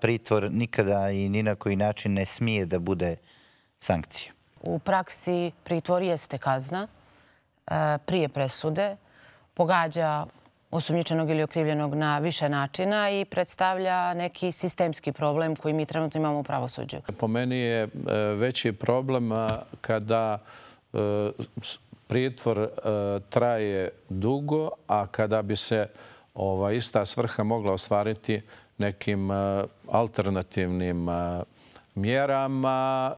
pritvor nikada i ni na koji način ne smije da bude sankcija. U praksi pritvor jeste kazna e, prije presude, pogađa osumnjičenog ili okrivljenog na više načina i predstavlja neki sistemski problem koji mi trenutno imamo u pravosuđu. Po meni je e, veći problem kada e, pritvor traje dugo, a kada bi se ista svrha mogla ostvariti nekim eh, alternativnim eh, mjerama